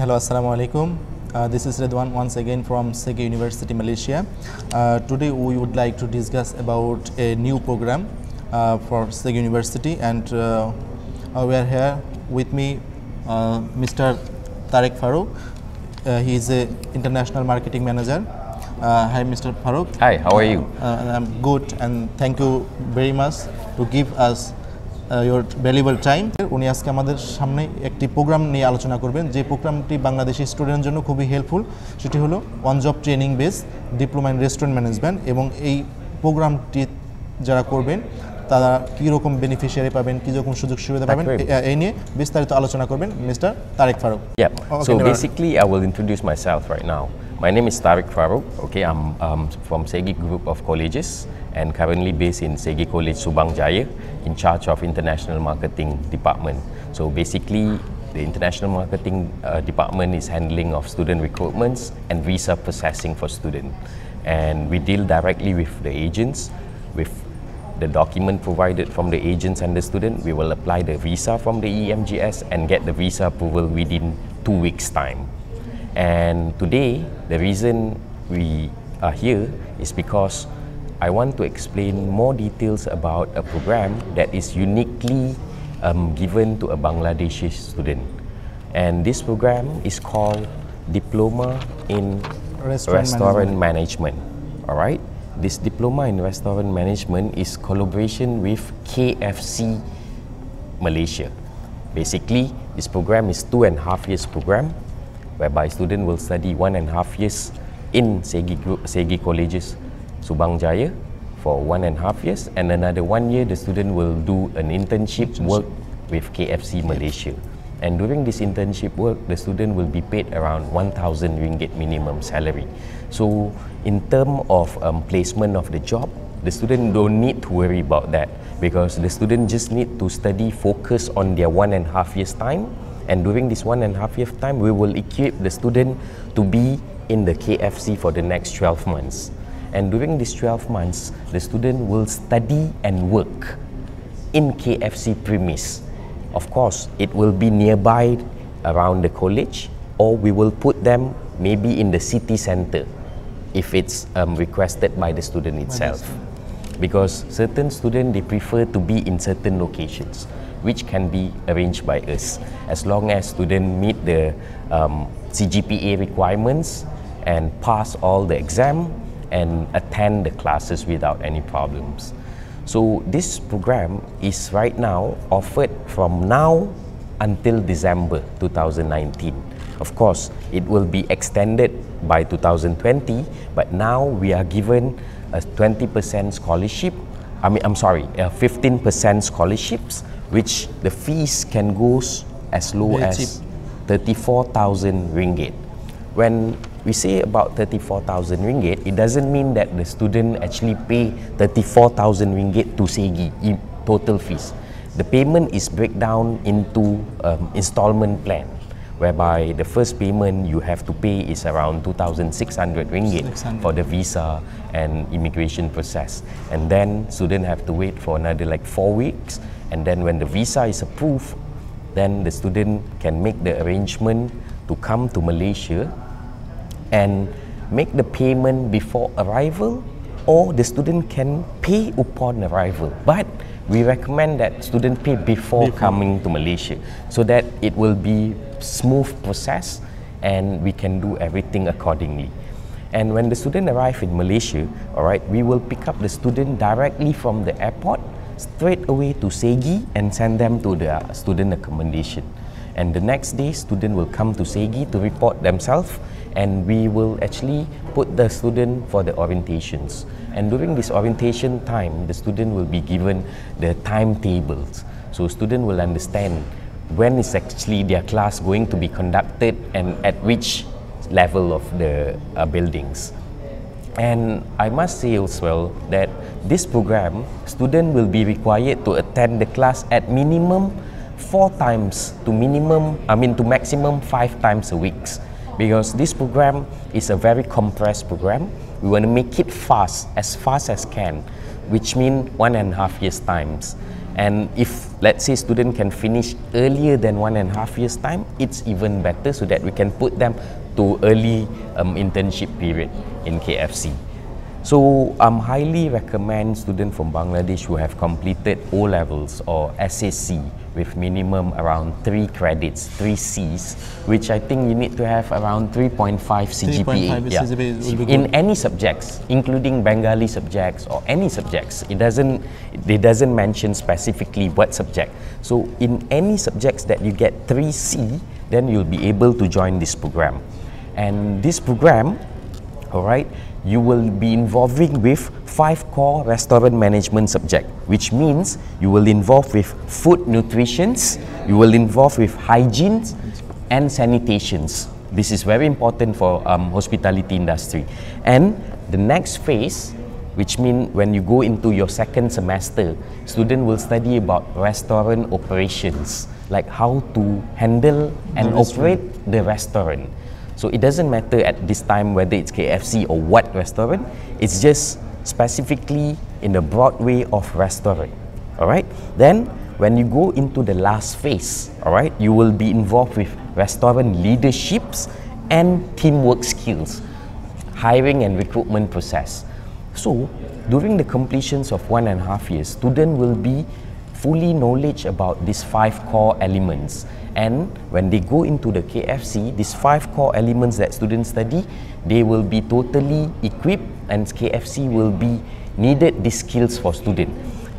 Hello, assalamualaikum. Uh, this is Redwan once again from Sege University Malaysia. Uh, today we would like to discuss about a new program uh, for Sege University and uh, uh, we are here with me uh, Mr. Tarek Farooq. he is an international marketing manager. hi Mr. Farooq. Hi, how are you? I'm good and thank you very much to give us your valuable time উনি আজকে আমাদের সামনে একটি programme নিয়ে আলোচনা করবেন যে প্রোগ্রামটি বাংলাদেশি স্টুডেন্টের জন্য খুবই হেল্পফুল সেটি হলো one job training base diploma in restaurant management এবং এই প্রোগ্রামটি যারা করবেন তারা কীরকম বেনিফিশিয়ারি পাবেন কীরকম সুযোগ সুবিধা পাবেন এই নিয়ে বিস্তারিত আলোচনা করবেন mister Tareq Farooq so basically I will introduce myself right now my name is Tareq Farooq okay am from SEGi group of colleges and currently based in Segi College Subang Jaya in charge of international marketing department. So basically the international marketing uh, department is handling of student recruitments and visa processing for student. And we deal directly with the agents with the document provided from the agents and the student, we will apply the visa from the EMGS and get the visa approval within two weeks' time. And today, the reason we are here is because I want to explain more details about a program that is uniquely um, given to a Bangladeshi student. And this program is called Diploma in Restaurant, Restaurant Management. Management. All right? This Diploma in Restaurant Management is collaboration with KFC Malaysia. Basically, this program is two and a half years program whereby student will study one and a half years in Segi, group, Segi colleges Subang Jaya for one and a half years and another one year the student will do an internship work with KFC Malaysia and during this internship work the student will be paid around 1000 ringgit minimum salary so in term of um, placement of the job the student don't need to worry about that because the student just need to study focus on their one and a half years time and during this one and a half years time we will equip the student to be in the KFC for the next 12 months And during these 12 months, the student will study and work in KFC premise. Of course, it will be nearby around the college or we will put them maybe in the city center if it's um, requested by the student itself. Because certain students, they prefer to be in certain locations which can be arranged by us as long as students meet the um, CGPA requirements and pass all the exam and attend the classes without any problems. So this program is right now offered from now until December 2019. Of course, it will be extended by 2020, but now we are given a 20% scholarship. I mean, I'm sorry, 15% scholarships, which the fees can go as low as 34,000 ringgit. When we say about 34,000 ringgit, it doesn't mean that the student actually pay 34,000 ringgit to SEGI in total fees. The payment is breakdown into um, installment plan whereby the first payment you have to pay is around 2,600 ringgit 600. for the visa and immigration process. And then student have to wait for another like four weeks. And then when the visa is approved, then the student can make the arrangement to come to Malaysia and make the payment before arrival or the student can pay upon arrival. But we recommend that student pay before, before. coming to Malaysia so that it will be smooth process and we can do everything accordingly. And when the student arrive in Malaysia, all right, we will pick up the student directly from the airport straight away to Segi and send them to the student accommodation. And the next day, student will come to Segi to report themselves and we will actually put the student for the orientations. And during this orientation time, the student will be given the timetables. So student will understand when is actually their class going to be conducted and at which level of the uh, buildings. And I must say as well that this program, student will be required to attend the class at minimum four times to minimum, I mean to maximum five times a week. because this program is a very compressed program. We want to make it fast, as fast as can, which means one and a half years times. And if, let's say, student can finish earlier than one and a half years time, it's even better so that we can put them to early um, internship period in KFC. So I'm um, highly recommend students from Bangladesh who have completed O levels or SAC with minimum around three credits, three C's, which I think you need to have around 3.5 CGPA. 3.5 yeah. CGPA In any subjects, including Bengali subjects or any subjects. It doesn't it doesn't mention specifically what subject. So in any subjects that you get 3C, then you'll be able to join this program. And this program all right, you will be involving with five core restaurant management subject, which means you will involve with food nutritions, you will involve with hygiene and sanitations. This is very important for um, hospitality industry. And the next phase, which means when you go into your second semester, student will study about restaurant operations, like how to handle and the operate the restaurant so it doesn't matter at this time whether it's KFC or what restaurant, it's just specifically in the broadway of restaurant. All right, then when you go into the last phase, all right, you will be involved with restaurant leaderships and teamwork skills, hiring and recruitment process. So during the completions of one and a half years, student will be fully knowledge about these five core elements. And when they go into the KFC, these five core elements that students study, they will be totally equipped and KFC will be needed these skills for student.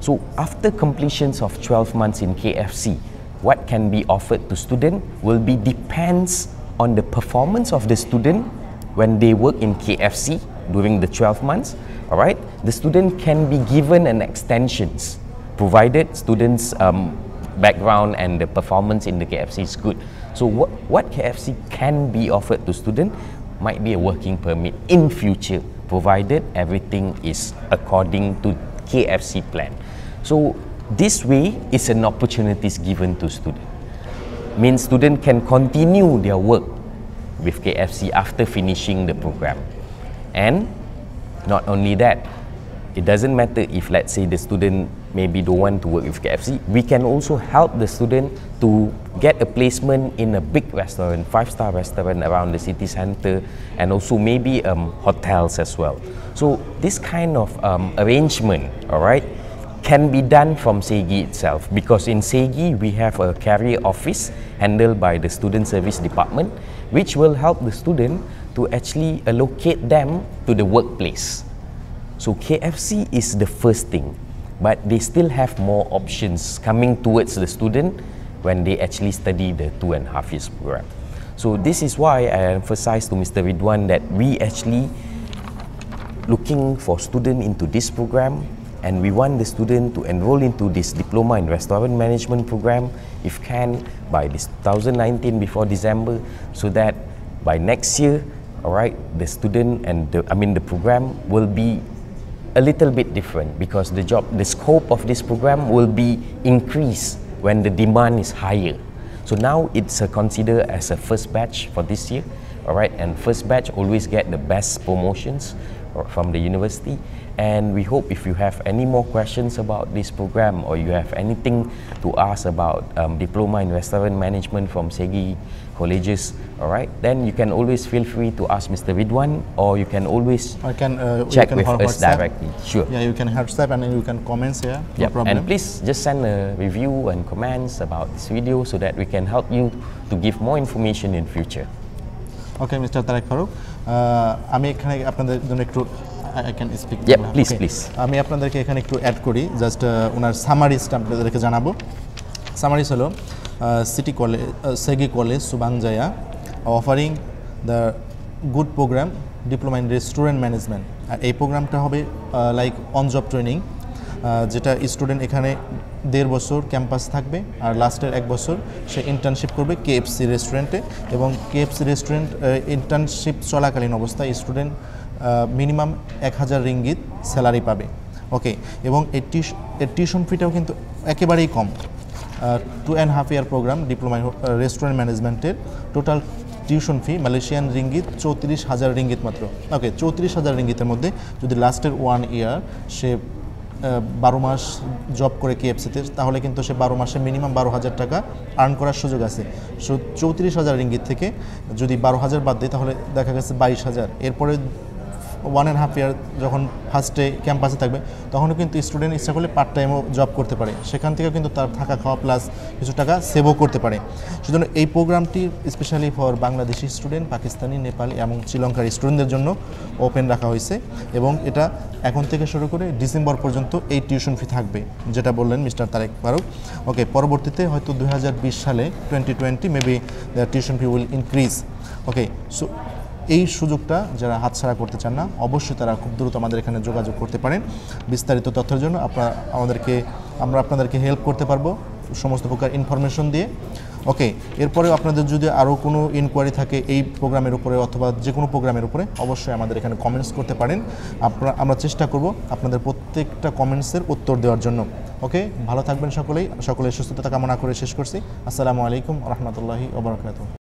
So after completions of 12 months in KFC, what can be offered to student will be depends on the performance of the student when they work in KFC during the 12 months, all right? The student can be given an extensions provided students um, background and the performance in the KFC is good. So what, what KFC can be offered to student might be a working permit in future, provided everything is according to KFC plan. So this way is an opportunities given to student. Means student can continue their work with KFC after finishing the program. And not only that, it doesn't matter if let's say the student maybe don't want to work with KFC, we can also help the student to get a placement in a big restaurant, five-star restaurant around the city center, and also maybe um, hotels as well. So this kind of um, arrangement, all right, can be done from SEGI itself because in SEGI we have a career office handled by the student service department which will help the student to actually allocate them to the workplace. So KFC is the first thing but they still have more options coming towards the student when they actually study the two and a half years program. So this is why I emphasize to Mr. Ridwan that we actually looking for student into this program and we want the student to enroll into this diploma in restaurant management program if can by this 2019 before December so that by next year all right the student and the, I mean the program will be a little bit different because the job the scope of this program will be increased when the demand is higher so now it's considered as a first batch for this year all right and first batch always get the best promotions from the university. And we hope if you have any more questions about this program or you have anything to ask about um, Diploma in Restaurant Management from Segi Colleges, all right, then you can always feel free to ask Mr. Ridwan or you can always I can, uh, check can with us WhatsApp. directly. Sure. Yeah, you can help WhatsApp and you can comment here. Yeah, yep. problem. And please just send a review and comments about this video so that we can help you to give more information in future. Okay mister Tareq Farooq আমি এখানে আপনাদের জন্য একটু I can speak please please আমি আপনাদেরকে এখানে একটু add করি জাস্ট ওনার সামারিসটা আপনাদেরকে জানাবো সামারিস হলো city college SEGi college Subang Jaya offering the good program diploma in restaurant management আর এই প্রোগ্রামটা হবে লাইক অন জব ট্রেনিং যেটা স্টুডেন্ট এখানে দেড় বছর ক্যাম্পাস থাকবে আর লাস্টের এক বছর সে ইন্টার্নশিপ করবে কেএফসি রেস্টুরেন্টে এবং কেএফসি রেস্টুরেন্ট ইন্টার্নশিপ চলাকালীন অবস্থায় স্টুডেন্ট মিনিমাম এক হাজার রিঙ্গিত স্যালারি পাবে ওকে এবং এর টিউশন ফিটাও কিন্তু একেবারেই কম two and half year program diploma restaurant ম্যানেজমেন্টের total tuition fee Malaysian ringgit চৌত্রিশ হাজার রিঙ্গিত মাত্র ওকে চৌত্রিশ হাজার রিঙ্গিতের মধ্যে যদি লাস্টের ওয়ান ইয়ার সে বারো মাস জব করে কেএফসিতে তাহলে কিন্তু সে বারো মাসে মিনিমাম বারো হাজার টাকা আর্ন করার সুযোগ আছে সো চৌত্রিশ হাজার রিঙ্গিত থেকে যদি বারো হাজার বাদ দিই তাহলে দেখা গেছে বাইশ হাজার এরপরে ওয়ান অ্যান্ড হাফ ইয়ার যখন ফার্স্টে ক্যাম্পাসে থাকবে তখনও কিন্তু স্টুডেন্ট ইচ্ছা করলে পার্ট টাইমও জব করতে পারে সেখান থেকেও কিন্তু তার থাকা খাওয়া প্লাস কিছু টাকা সেভও করতে পারে সেজন্য এই প্রোগ্রামটি specially for Bangladeshi student Pakistani Nepali এবং শ্রীলঙ্কার স্টুডেন্টদের জন্য ওপেন রাখা হয়েছে এবং এটা এখন থেকে শুরু করে ডিসেম্বর পর্যন্ত এই টিউশন ফি থাকবে যেটা বললেন মিস্টার তারেক ফারুক ওকে পরবর্তীতে হয়তো দু সালে twenty twenty maybe the tuition fee will increase okay so এই সুযোগটা যারা হাতছাড়া করতে চান না অবশ্যই তারা খুব দ্রুত আমাদের এখানে যোগাযোগ করতে পারেন বিস্তারিত তথ্যের জন্য আপনারা আমাদেরকে আমরা আপনাদেরকে হেল্প করতে পারবো সমস্ত প্রকার ইনফরমেশন দিয়ে ওকে এরপরেও আপনাদের যদি আরও কোনো ইনকোয়ারি থাকে এই প্রোগ্রামের উপরে অথবা যে কোনো প্রোগ্রামের উপরে অবশ্যই আমাদের এখানে কমেন্টস করতে পারেন আপনারা আমরা চেষ্টা করব আপনাদের প্রত্যেকটা কমেন্টসের উত্তর দেওয়ার জন্য ওকে ভালো থাকবেন সকলেই সকলে সুস্থতা কামনা করে শেষ করছি আসসালামু আলাইকুম রহমতুল্লাহি ওবরাকাত